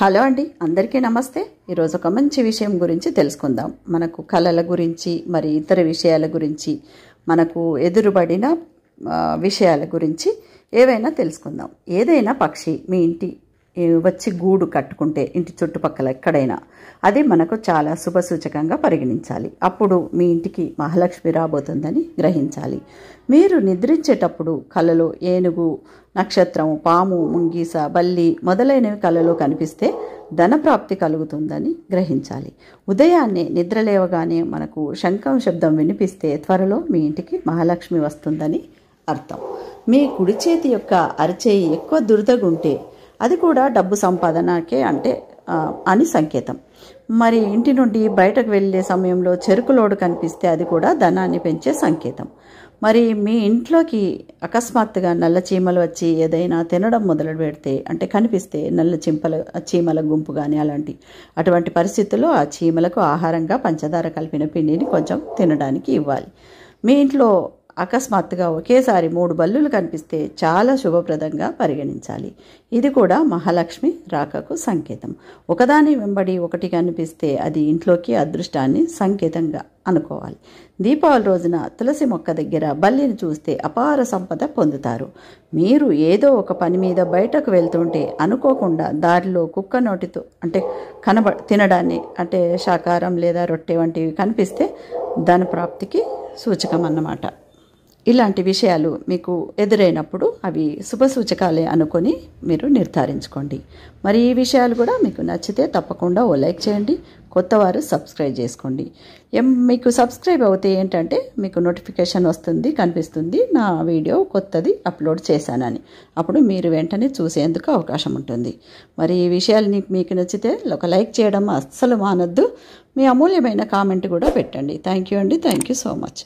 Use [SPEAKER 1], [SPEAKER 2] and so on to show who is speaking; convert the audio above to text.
[SPEAKER 1] hello అండి అందరికీ నమస్తే ఈరోజు ఒక మంచి విషయం గురించి తెలుసుకుందాం మనకు కళల గురించి మరి ఇతర విషయాల గురించి మనకు ఎదురుబడిన విషయాల గురించి ఏవైనా తెలుసుకుందాం ఏదైనా పక్షి మీ ఇంటి వచ్చి గూడు కట్టుకుంటే ఇంటి చుట్టుపక్కల ఎక్కడైనా అది మనకు చాలా శుభసూచకంగా పరిగణించాలి అప్పుడు మీ ఇంటికి మహాలక్ష్మి రాబోతుందని గ్రహించాలి మీరు నిద్రించేటప్పుడు కలలో ఏనుగు నక్షత్రం పాము ముంగీస బల్లి మొదలైనవి కలలో కనిపిస్తే ధనప్రాప్తి కలుగుతుందని గ్రహించాలి ఉదయాన్నే నిద్రలేవగానే మనకు శంఖం శబ్దం వినిపిస్తే త్వరలో మీ ఇంటికి మహాలక్ష్మి వస్తుందని అర్థం మీ కుడి చేతి యొక్క అరచేయి ఎక్కువ దురదగుంటే అది కూడా డబ్బు సంపాదనకే అంటే అని సంకేతం మరి ఇంటి నుండి బయటకు వెళ్ళే సమయంలో చెరుకు లోడు కనిపిస్తే అది కూడా ధనాన్ని పెంచే సంకేతం మరి మీ ఇంట్లోకి అకస్మాత్తుగా నల్ల చీమలు వచ్చి ఏదైనా తినడం మొదలు పెడితే అంటే కనిపిస్తే నల్ల చింపల చీమల గుంపు కానీ అలాంటి అటువంటి పరిస్థితుల్లో ఆ చీమలకు ఆహారంగా పంచదార కలిపిన పిండిని కొంచెం తినడానికి ఇవ్వాలి మీ ఇంట్లో అకస్మాత్తుగా ఒకేసారి మూడు బల్లులు కనిపిస్తే చాలా శుభప్రదంగా పరిగణించాలి ఇది కూడా మహాలక్ష్మి రాకకు సంకేతం ఒకదాని వెంబడి ఒకటి కనిపిస్తే అది ఇంట్లోకి అదృష్టాన్ని సంకేతంగా అనుకోవాలి దీపావళి రోజున తులసి మొక్క దగ్గర బల్లిని చూస్తే అపార సంపద పొందుతారు మీరు ఏదో ఒక పని మీద బయటకు వెళ్తుంటే అనుకోకుండా దారిలో కుక్క నోటితో అంటే కనబ తినడాన్ని అంటే శాకారం లేదా రొట్టె వంటివి కనిపిస్తే ధన ప్రాప్తికి సూచకం అన్నమాట ఇలాంటి విషయాలు మీకు ఎదురైనప్పుడు అవి శుభసూచకాలే అనుకొని మీరు నిర్ధారించుకోండి మరి ఈ విషయాలు కూడా మీకు నచ్చితే తప్పకుండా ఓ లైక్ చేయండి కొత్తవారు సబ్స్క్రైబ్ చేసుకోండి ఎం మీకు సబ్స్క్రైబ్ అవుతే ఏంటంటే మీకు నోటిఫికేషన్ వస్తుంది కనిపిస్తుంది నా వీడియో కొత్తది అప్లోడ్ చేశానని అప్పుడు మీరు వెంటనే చూసేందుకు అవకాశం ఉంటుంది మరి ఈ విషయాలు మీకు నచ్చితే ఒక లైక్ చేయడం అస్సలు మానద్దు మీ అమూల్యమైన కామెంట్ కూడా పెట్టండి థ్యాంక్ యూ అండి థ్యాంక్ యూ సో మచ్